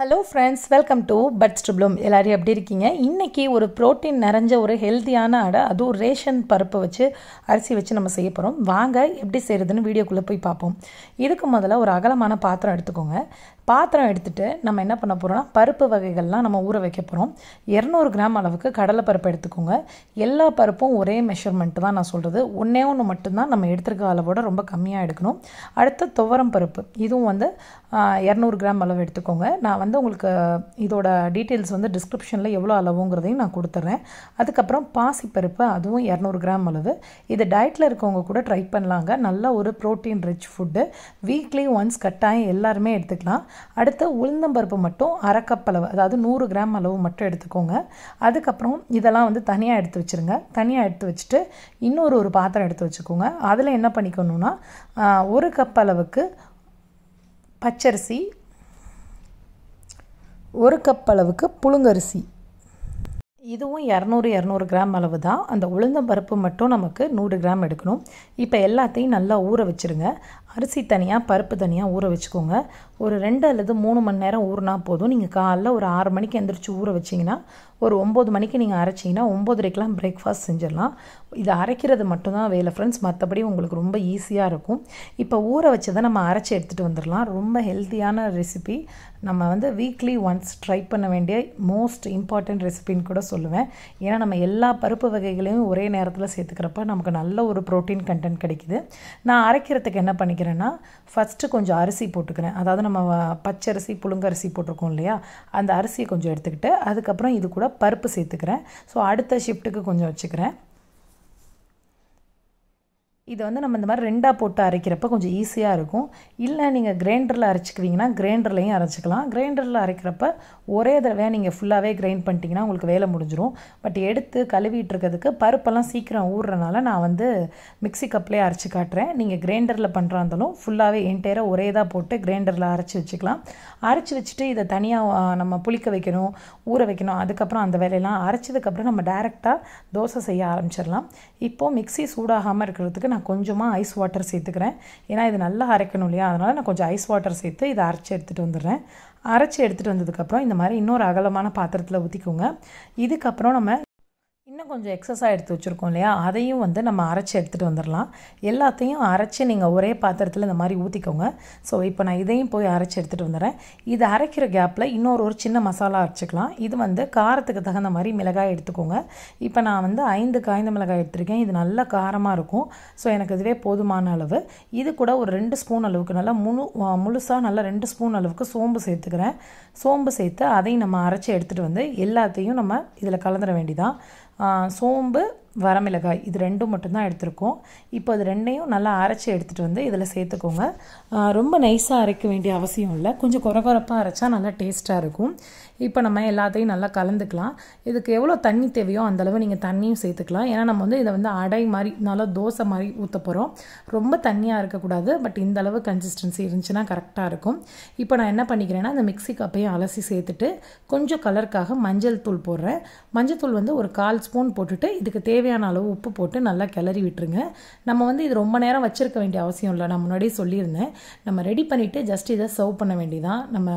hello friends welcome to பட்ஸ் ட்ரிப்ளம் எல்லோரும் எப்படி இருக்கீங்க இன்றைக்கி ஒரு ப்ரோட்டீன் நிறைஞ்ச ஒரு ஹெல்த்தியான அடை அதுவும் ரேஷன் பருப்பை வச்சு அரிசி வச்சு நம்ம செய்ய போகிறோம் வாங்க எப்படி செய்கிறதுன்னு வீடியோக்குள்ளே போய் பார்ப்போம் இதுக்கு முதல்ல ஒரு அகலமான பாத்திரம் எடுத்துக்கோங்க பாத்திரம் எடுத்துகிட்டு நம்ம என்ன பண்ண போகிறோம்னா பருப்பு வகைகள்லாம் நம்ம ஊற வைக்க போகிறோம் இரநூறு கிராம் அளவுக்கு கடலை பருப்பு எடுத்துக்கோங்க எல்லா பருப்பும் ஒரே மெஷர்மெண்ட்டு தான் நான் சொல்கிறது ஒன்றே ஒன்று மட்டும்தான் நம்ம எடுத்துருக்க அளவோட ரொம்ப கம்மியாக எடுக்கணும் அடுத்து துவரம் பருப்பு இதுவும் வந்து இரநூறு கிராம் அளவு எடுத்துக்கோங்க நான் வந்து உங்களுக்கு இதோட டீட்டெயில்ஸ் வந்து டிஸ்கிரிப்ஷனில் எவ்வளோ அளவுங்கிறதையும் நான் கொடுத்துட்றேன் அதுக்கப்புறம் பாசிப்பருப்பு அதுவும் இரநூறு கிராம் அளவு இது டயட்டில் இருக்கவங்க கூட ட்ரை பண்ணலாங்க நல்ல ஒரு protein rich food weekly once கட்டாயம் எல்லாருமே எடுத்துக்கலாம் அடுத்து உளுந்தம்பருப்பு மட்டும் அரைக்கப் அளவு அதாவது நூறு கிராம் அளவு மட்டும் எடுத்துக்கோங்க அதுக்கப்புறம் இதெல்லாம் வந்து தனியாக எடுத்து வச்சுருங்க தனியாக எடுத்து வச்சுட்டு இன்னொரு ஒரு பாத்திரம் எடுத்து வச்சுக்கோங்க அதில் என்ன பண்ணிக்கணும்னா ஒரு கப் அளவுக்கு பச்சரிசி ஒரு கப் அளவுக்கு புழுங்கரிசி இதுவும் இரநூறு இரநூறு கிராம் அளவு தான் அந்த உளுந்தம்பருப்பு மட்டும் நமக்கு நூறு கிராம் எடுக்கணும் இப்போ எல்லாத்தையும் நல்லா ஊற வச்சுருங்க அரிசி தனியாக பருப்பு தனியாக ஊற வச்சுக்கோங்க ஒரு ரெண்டு அல்லது மூணு மணி நேரம் ஊறினா போதும் நீங்கள் காலைல ஒரு ஆறு மணிக்கு எந்திரிச்சு ஊற வச்சிங்கன்னா ஒரு ஒம்பது மணிக்கு நீங்கள் அரைச்சிங்கன்னா ஒம்போதரைக்கெலாம் பிரேக்ஃபாஸ்ட் செஞ்சிடலாம் இது அரைக்கிறது மட்டும்தான் வேலை ஃப்ரெண்ட்ஸ் மற்றபடி உங்களுக்கு ரொம்ப ஈஸியாக இருக்கும் இப்போ ஊற வச்சதை நம்ம அரைச்சி எடுத்துகிட்டு வந்துடலாம் ரொம்ப ஹெல்த்தியான ரெசிபி நம்ம வந்து வீக்லி ஒன்ஸ் ட்ரை பண்ண வேண்டிய மோஸ்ட் இம்பார்ட்டண்ட் ரெசிபின்னு கூட சொல்லுவேன் ஏன்னா நம்ம எல்லா பருப்பு வகைகளையும் ஒரே நேரத்தில் சேர்த்துக்கிறப்ப நமக்கு நல்ல ஒரு ப்ரோட்டீன் கண்டென்ட் கிடைக்குது நான் அரைக்கிறதுக்கு என்ன பண்ணிக்கிறேன் செய்கிறேன்னா ஃபஸ்ட்டு கொஞ்சம் அரிசி போட்டுக்கிறேன் அதாவது நம்ம பச்சரிசி புழுங்கரிசி போட்டிருக்கோம் இல்லையா அந்த அரிசியை கொஞ்சம் எடுத்துக்கிட்டு அதுக்கப்புறம் இது கூட பருப்பு சேர்த்துக்கிறேன் ஸோ அடுத்த ஷிஃப்ட்டுக்கு கொஞ்சம் வச்சுக்கிறேன் இதை வந்து நம்ம இந்த மாதிரி ரெண்டாக போட்டு அரைக்கிறப்ப கொஞ்சம் ஈஸியாக இருக்கும் இல்லை நீங்கள் கிரைண்டரில் அரைச்சிக்குவீங்கன்னா கிரைண்டர்லையும் அரைச்சிக்கலாம் கிரைண்டரில் அரைக்கிறப்ப ஒரே தடவை நீங்கள் ஃபுல்லாகவே கிரைண்ட் பண்ணிட்டீங்கன்னா உங்களுக்கு வேலை முடிஞ்சிடும் பட் எடுத்து கழுவிட்டு இருக்கிறதுக்கு பருப்பெல்லாம் சீக்கிரம் ஊறுறனால நான் வந்து மிக்சி கப்லேயே அரைச்சி காட்டுறேன் நீங்கள் கிரைண்டரில் பண்ணுறா இருந்தாலும் ஃபுல்லாகவே என்டையராக ஒரே இதாக போட்டு கிரைண்டரில் அரைச்சி வச்சுக்கலாம் அரைச்சி வச்சுட்டு இதை தனியாக நம்ம புளிக்க வைக்கணும் ஊற வைக்கணும் அதுக்கப்புறம் அந்த வேலையெல்லாம் அரைச்சதுக்கப்புறம் நம்ம டேரெக்டாக தோசை செய்ய ஆரம்பிச்சிடலாம் இப்போது மிக்சி சூடாகாமல் இருக்கிறதுக்கு நான் நான் கொஞ்சமாக ஐஸ் வாட்டர் சேர்த்துக்கிறேன் ஏன்னா இது நல்லா அரைக்கணும் இல்லையா அதனால் நான் கொஞ்சம் ஐஸ் வாட்டர் சேர்த்து இதை அரைச்சி எடுத்துகிட்டு வந்துடுறேன் அரைச்சி எடுத்துகிட்டு வந்ததுக்கப்புறம் இந்த மாதிரி இன்னொரு அகலமான பாத்திரத்தில் ஊற்றிக்கோங்க இதுக்கப்புறம் நம்ம இன்னும் கொஞ்சம் எக்ஸஸாக எடுத்து வச்சுருக்கோம் இல்லையா அதையும் வந்து நம்ம அரைச்சி எடுத்துகிட்டு வந்துடலாம் எல்லாத்தையும் அரைச்சி நீங்கள் ஒரே பாத்திரத்தில் இந்த மாதிரி ஊற்றிக்கோங்க ஸோ இப்போ நான் இதையும் போய் அரைச்சி எடுத்துகிட்டு வந்துடுறேன் இது அரைக்கிற கேப்பில் இன்னொரு ஒரு சின்ன மசாலா அரைச்சிக்கலாம் இது வந்து காரத்துக்கு தகுந்த மாதிரி மிளகாய் எடுத்துக்கோங்க இப்போ நான் வந்து ஐந்து காய்ந்த மிளகாய் எடுத்திருக்கேன் இது நல்ல காரமாக இருக்கும் ஸோ எனக்கு இதுவே போதுமான அளவு இது கூட ஒரு ரெண்டு ஸ்பூன் அளவுக்கு நல்லா முழு முழுசாக நல்லா ரெண்டு ஸ்பூன் அளவுக்கு சோம்பு சேர்த்துக்கிறேன் சோம்பு சேர்த்து அதையும் நம்ம அரைச்சி எடுத்துகிட்டு வந்து எல்லாத்தையும் நம்ம இதில் கலந்துட வேண்டிதான் சோம்பு வரமிளகாய் இது ரெண்டும் மட்டும்தான் எடுத்திருக்கோம் இப்போ அது ரெண்டையும் நல்லா அரைச்சி எடுத்துகிட்டு வந்து இதில் சேர்த்துக்கோங்க ரொம்ப நைஸாக அரைக்க வேண்டிய அவசியம் இல்லை கொஞ்சம் குறப்பாக அரைச்சா நல்லா டேஸ்ட்டாக இருக்கும் இப்போ நம்ம எல்லாத்தையும் நல்லா கலந்துக்கலாம் இதுக்கு எவ்வளோ தண்ணி தேவையோ அந்தளவு நீங்கள் தண்ணியும் சேர்த்துக்கலாம் ஏன்னா நம்ம வந்து இதை வந்து அடை மாதிரி நல்லா தோசை மாதிரி ஊற்ற போகிறோம் ரொம்ப தண்ணியாக இருக்கக்கூடாது பட் இந்த அளவு கன்சிஸ்டன்சி இருந்துச்சுன்னா கரெக்டாக இருக்கும் இப்போ நான் என்ன பண்ணிக்கிறேன்னா அந்த மிக்சி கப்பையும் அலசி சேர்த்துட்டு கொஞ்சம் கலருக்காக மஞ்சள் தூள் போடுறேன் மஞ்சள் தூள் வந்து ஒரு கால் ஸ்பூன் போட்டுட்டு இதுக்கு தேவை தேவையான அளவு உப்பு போட்டு நல்லா கிளறி விட்டுருங்க நம்ம வந்து இது ரொம்ப நேரம் வச்சுருக்க வேண்டிய அவசியம் இல்லை நான் முன்னாடியே சொல்லியிருந்தேன் நம்ம ரெடி பண்ணிவிட்டு ஜஸ்ட் இதை சர்வ் பண்ண வேண்டியதான் நம்ம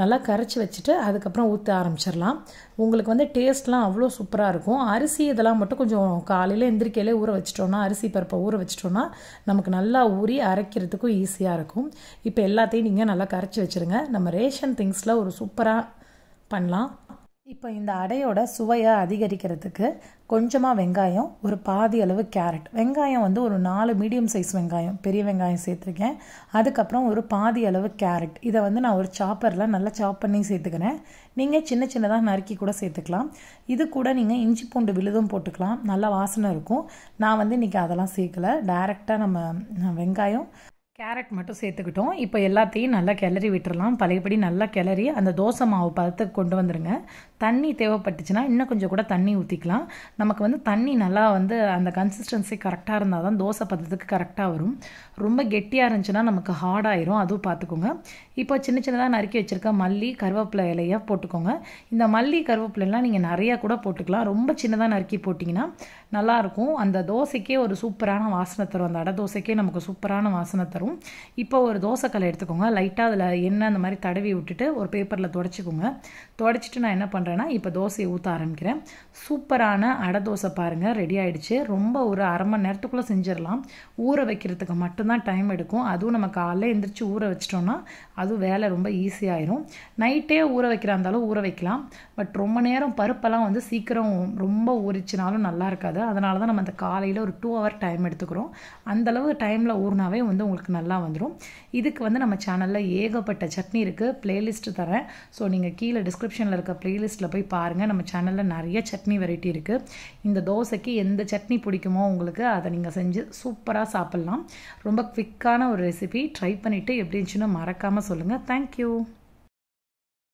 நல்லா கரைச்சி வச்சுட்டு அதுக்கப்புறம் ஊற்ற ஆரம்பிச்சிடலாம் உங்களுக்கு வந்து டேஸ்ட்லாம் அவ்வளோ சூப்பராக இருக்கும் அரிசி இதெல்லாம் மட்டும் கொஞ்சம் காலையில் எந்திரிக்கையிலே ஊற வச்சிட்டோன்னா அரிசி பருப்பை ஊற வச்சிட்டோன்னா நமக்கு நல்லா ஊறி அரைக்கிறதுக்கும் ஈஸியாக இருக்கும் இப்போ எல்லாத்தையும் நீங்கள் நல்லா கரைச்சி வச்சுருங்க நம்ம ரேஷன் திங்ஸில் ஒரு சூப்பராக பண்ணலாம் இப்போ இந்த அடையோட சுவையை அதிகரிக்கிறதுக்கு கொஞ்சமாக வெங்காயம் ஒரு பாதி அளவு கேரட் வெங்காயம் வந்து ஒரு நாலு மீடியம் சைஸ் வெங்காயம் பெரிய வெங்காயம் சேர்த்துருக்கேன் அதுக்கப்புறம் ஒரு பாதி அளவு கேரட் இதை வந்து நான் ஒரு சாப்பரில் நல்லா சாப் பண்ணி சேர்த்துக்கிறேன் நீங்கள் சின்ன சின்னதாக நறுக்கி கூட சேர்த்துக்கலாம் இது கூட நீங்கள் இஞ்சி பூண்டு விழுதும் போட்டுக்கலாம் நல்லா வாசனை இருக்கும் நான் வந்து இன்றைக்கி அதெல்லாம் சேர்க்கலை டைரெக்டாக நம்ம வெங்காயம் கேரட் மட்டும் சேர்த்துக்கிட்டோம் இப்போ எல்லாத்தையும் நல்லா கிளறி விட்டுடலாம் பழையபடி நல்லா கிளறி அந்த தோசை மாவு பதத்துக்கு கொண்டு வந்துடுங்க தண்ணி தேவைப்பட்டுச்சுன்னா இன்னும் கொஞ்சம் கூட தண்ணி ஊற்றிக்கலாம் நமக்கு வந்து தண்ணி நல்லா வந்து அந்த கன்சிஸ்டன்சி கரெக்டாக இருந்தால் தான் தோசை பதத்துக்கு கரெக்டாக வரும் ரொம்ப கெட்டியாக இருந்துச்சுன்னா நமக்கு ஹார்டாயிரும் அதுவும் பார்த்துக்கோங்க இப்போ சின்ன சின்னதாக நறுக்கி வச்சுருக்க மல்லி கருவேப்பிலை இலையை போட்டுக்கோங்க இந்த மல்லி கருவேப்பிலைலாம் நீங்கள் நிறையா கூட போட்டுக்கலாம் ரொம்ப சின்னதாக நறுக்கி போட்டிங்கன்னா நல்லாயிருக்கும் அந்த தோசைக்கே ஒரு சூப்பரான வாசனை தரும் அந்த அடை தோசைக்கே நமக்கு சூப்பரான வாசனை தரும் இருக்கும் இப்போ ஒரு தோசைக்கல் எடுத்துக்கோங்க லைட்டாக அதில் எண்ணெய் அந்த மாதிரி தடவி விட்டுட்டு ஒரு பேப்பரில் தொடச்சிக்கோங்க தொடச்சிட்டு நான் என்ன பண்ணுறேன்னா இப்போ தோசையை ஊற்ற ஆரம்பிக்கிறேன் சூப்பரான அடை தோசை பாருங்கள் ரெடி ஆகிடுச்சு ரொம்ப ஒரு அரை மணி நேரத்துக்குள்ளே செஞ்சிடலாம் ஊற வைக்கிறதுக்கு மட்டும்தான் டைம் எடுக்கும் அதுவும் நம்ம காலையில் எழுந்திரிச்சு ஊற வச்சிட்டோம்னா அதுவும் வேலை ரொம்ப ஈஸியாயிரும் நைட்டே ஊற வைக்கிறா இருந்தாலும் ஊற வைக்கலாம் பட் ரொம்ப நேரம் பருப்பெல்லாம் வந்து சீக்கிரம் ரொம்ப ஊறிச்சினாலும் நல்லா இருக்காது அதனால தான் நம்ம அந்த காலையில் ஒரு டூ ஹவர் டைம் எடுத்துக்கிறோம் அந்தளவு டைமில் ஊறினாவே வந்து உங்களுக்கு நல்லா வந்துடும் இதுக்கு வந்து நம்ம சேனலில் ஏகப்பட்ட சட்னி இருக்குது ப்ளேலிஸ்ட்டு தரேன் ஸோ நீங்கள் கீழே டிஸ்கிரிப்ஷனில் இருக்க ப்ளேலிஸ்ட்டில் போய் பாருங்கள் நம்ம சேனலில் நிறைய சட்னி வெரைட்டி இருக்குது இந்த தோசைக்கு எந்த சட்னி பிடிக்குமோ உங்களுக்கு அதை நீங்கள் செஞ்சு சூப்பராக சாப்பிட்லாம் ரொம்ப குவிக்கான ஒரு ரெசிபி ட்ரை பண்ணிவிட்டு எப்படி இருந்துச்சுன்னு மறக்காமல் சொல்லுங்கள் தேங்க்யூ